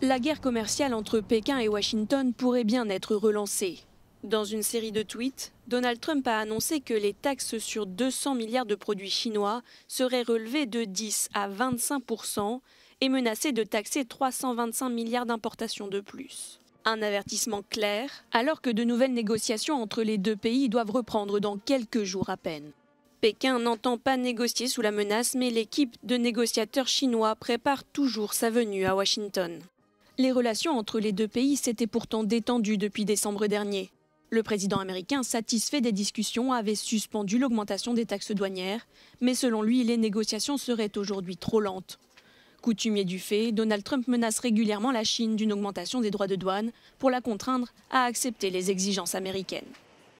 la guerre commerciale entre Pékin et Washington pourrait bien être relancée. Dans une série de tweets, Donald Trump a annoncé que les taxes sur 200 milliards de produits chinois seraient relevées de 10 à 25 et menacées de taxer 325 milliards d'importations de plus. Un avertissement clair, alors que de nouvelles négociations entre les deux pays doivent reprendre dans quelques jours à peine. Pékin n'entend pas négocier sous la menace, mais l'équipe de négociateurs chinois prépare toujours sa venue à Washington. Les relations entre les deux pays s'étaient pourtant détendues depuis décembre dernier. Le président américain, satisfait des discussions, avait suspendu l'augmentation des taxes douanières, mais selon lui, les négociations seraient aujourd'hui trop lentes. Coutumier du fait, Donald Trump menace régulièrement la Chine d'une augmentation des droits de douane pour la contraindre à accepter les exigences américaines.